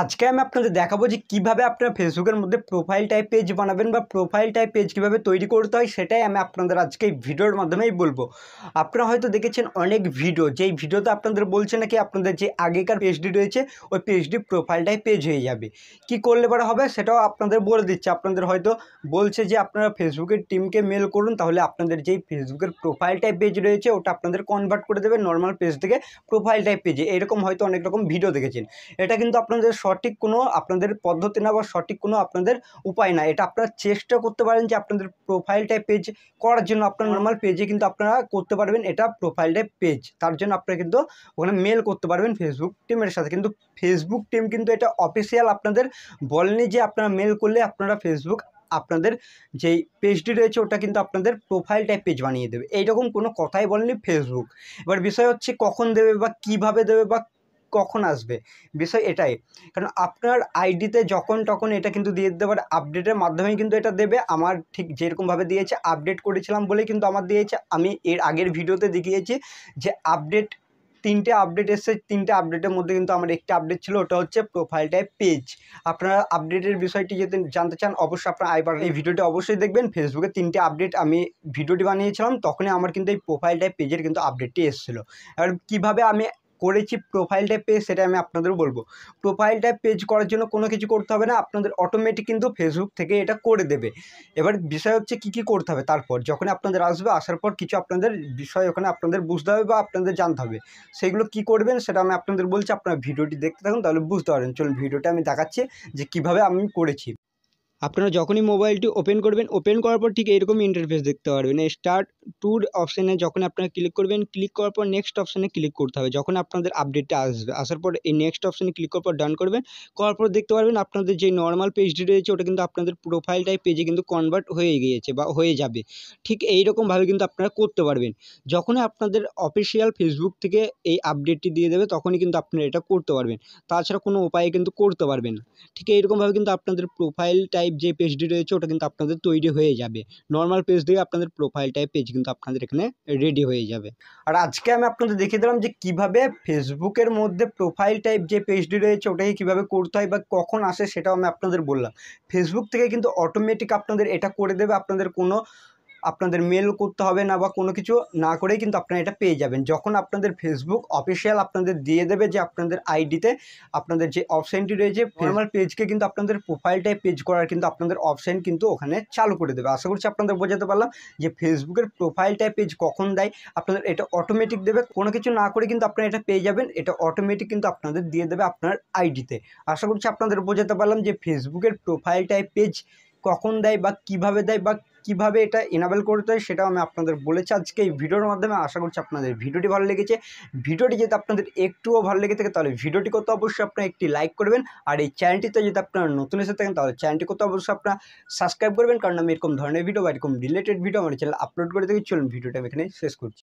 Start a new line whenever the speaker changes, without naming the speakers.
আজকে আমি আপনাদের দেখাবো যে কীভাবে আপনারা ফেসবুকের মধ্যে প্রোফাইল টাইপ পেজ বানাবেন বা প্রোফাইল টাইপ পেজ কীভাবে তৈরি করতে হয় সেটাই আমি আপনাদের আজকে এই ভিডিওর মাধ্যমেই বলবো আপনারা হয়তো দেখেছেন অনেক ভিডিও যেই ভিডিওতে আপনাদের বলছে নাকি আপনাদের যে আগেকার পেজডি রয়েছে ওই পেজডি প্রোফাইল টাইপ পেজ হয়ে যাবে কি করলে পরে হবে সেটাও আপনাদের বলে দিচ্ছে আপনাদের হয়তো বলছে যে আপনারা ফেসবুকের টিমকে মেল করুন তাহলে আপনাদের যেই ফেসবুকের প্রোফাইল টাইপ পেজ রয়েছে ওটা আপনাদের কনভার্ট করে দেবে নর্মাল পেজ থেকে প্রোফাইল টাইপ পেজে এরকম হয়তো অনেক রকম ভিডিও দেখেছেন এটা কিন্তু আপনাদের সঠিক কোনো আপনাদের পদ্ধতি না বা সঠিক কোনো আপনাদের উপায় না এটা আপনারা চেষ্টা করতে পারেন যে আপনাদের প্রোফাইল টাইপ পেজ করার জন্য আপনার নর্মাল পেজে কিন্তু আপনারা করতে পারবেন এটা প্রোফাইল টাইপ পেজ তার জন্য আপনারা কিন্তু ওখানে মেল করতে পারবেন ফেসবুক টিমের সাথে কিন্তু ফেসবুক টিম কিন্তু এটা অফিসিয়াল আপনাদের বলেনি যে আপনারা মেল করলে আপনারা ফেসবুক আপনাদের যেই পেজটি রয়েছে ওটা কিন্তু আপনাদের প্রোফাইল টাইপ পেজ বানিয়ে দেবে এইরকম কোনো কথাই বলেনি ফেসবুক এবার বিষয় হচ্ছে কখন দেবে বা কিভাবে দেবে বা কখন আসবে বিষয় এটাই কারণ আপনার আইডিতে যখন তখন এটা কিন্তু দিয়ে দিতে পারে আপডেটের মাধ্যমে কিন্তু এটা দেবে আমার ঠিক যেরকমভাবে দিয়েছে আপডেট করেছিলাম বলে কিন্তু আমার দিয়েছে আমি এর আগের ভিডিওতে দেখিয়েছি যে আপডেট তিনটে আপডেট এসছে তিনটে আপডেটের মধ্যে কিন্তু আমার একটি আপডেট ছিল ওটা হচ্ছে প্রোফাইল টাইপ পেজ আপনারা আপডেটের বিষয়টি যদি জানতে চান অবশ্যই আপনার আইবার এই ভিডিওটি অবশ্যই দেখবেন ফেসবুকে তিনটে আপডেট আমি ভিডিওটি বানিয়েছিলাম তখনই আমার কিন্তু এই প্রোফাইল টাইপ পেজের কিন্তু আপডেটটি এসেছিলো এবার কীভাবে আমি করেছি প্রোফাইল টাইপ পেজ সেটা আমি আপনাদের বলবো প্রোফাইল টাইপ পেজ করার জন্য কোনো কিছু করতে হবে না আপনাদের অটোমেটিক কিন্তু ফেসবুক থেকে এটা করে দেবে এবার বিষয় হচ্ছে কি কি করতে হবে তারপর যখন আপনাদের আসবে আসার পর কিছু আপনাদের বিষয় ওখানে আপনাদের বুঝতে হবে বা আপনাদের জানতে হবে সেগুলো কি করবেন সেটা আমি আপনাদের বলছি আপনারা ভিডিওটি দেখতে থাকুন তাহলে বুঝতে পারেন চলুন ভিডিওটা আমি দেখাচ্ছি যে কিভাবে আমি করেছি আপনারা যখনই মোবাইলটি ওপেন করবেন ওপেন করার পর ঠিক এরকম ইন্টারফেস দেখতে পারবেন স্টার্ট ট্যুর অপশানে যখন আপনারা ক্লিক করবেন ক্লিক করার পর নেক্সট অপশানে ক্লিক করতে হবে যখন আপনাদের আপডেটটা আসবে আসার পর এই নেক্সট অপশানে ক্লিক করার পর ডান করবেন করার পর দেখতে পারবেন আপনাদের যে নর্মাল পেজটি রয়েছে ওটা কিন্তু আপনাদের প্রোফাইল টাইপ পেজে কিন্তু কনভার্ট হয়ে গিয়েছে বা হয়ে যাবে ঠিক এই রকমভাবে কিন্তু আপনারা করতে পারবেন যখনই আপনাদের অফিসিয়াল ফেসবুক থেকে এই আপডেটটি দিয়ে দেবে তখনই কিন্তু আপনারা এটা করতে পারবেন তাছাড়া কোনো উপায়ে কিন্তু করতে পারবেন ঠিক এইরকমভাবে কিন্তু আপনাদের প্রোফাইল টাইপ যে পেজটি রয়েছে ওটা কিন্তু আপনাদের তৈরি হয়ে যাবে নর্মাল পেজ দিয়ে আপনাদের প্রোফাইল টাইপ পেজ কিন্তু আপনাদের এখানে রেডি হয়ে যাবে আর আজকে আমি আপনাদের দেখিয়ে দিলাম যে কিভাবে ফেসবুকের মধ্যে প্রোফাইল টাইপ যে পেজটি রয়েছে ওটাকে কীভাবে করতে হয় বা কখন আসে সেটাও আমি আপনাদের বললাম ফেসবুক থেকে কিন্তু অটোমেটিক আপনাদের এটা করে দেবে আপনাদের কোনো আপনাদের মেল করতে হবে না বা কোনো কিছু না করেই কিন্তু আপনারা এটা পেয়ে যাবেন যখন আপনাদের ফেসবুক অফিসিয়াল আপনাদের দিয়ে দেবে যে আপনাদের আইডিতে আপনাদের যে অপশানটি রয়েছে ফর্মাল পেজকে কিন্তু আপনাদের প্রোফাইলটাই পেজ করার কিন্তু আপনাদের অপশান কিন্তু ওখানে চালু করে দেবে আশা করছি আপনাদের বোঝাতে পারলাম যে ফেসবুকের প্রোফাইলটাই পেজ কখন দেয় আপনাদের এটা অটোমেটিক দেবে কোনো কিছু না করে কিন্তু আপনারা এটা পেয়ে যাবেন এটা অটোমেটিক কিন্তু আপনাদের দিয়ে দেবে আপনার আইডিতে আশা করছি আপনাদের বোঝাতে পারলাম যে ফেসবুকের প্রোফাইলটায় পেজ কখন দেয় বা কিভাবে দেয় বা কিভাবে এটা এনাবেল করতে হয় সেটাও আমি আপনাদের বলেছি আজকে এই ভিডিওর মাধ্যমে আশা করছি আপনাদের ভিডিওটি ভালো লেগেছে ভিডিওটি যদি আপনাদের একটুও ভালো লেগে থাকে তাহলে ভিডিওটি করতে অবশ্যই আপনারা একটি লাইক করবেন আর এই চ্যানেলটিতে যদি আপনারা নতুন এসে থাকেন তাহলে চ্যানেলটি করতে অবশ্যই আপনারা সাবস্ক্রাইব করবেন কারণ আমি এরকম ধরনের ভিডিও বা এরকম রিলেটেড ভিডিও আমার চ্যানেল আপলোড করে থাকি চলুন ভিডিওটা আমি এখানে শেষ করছি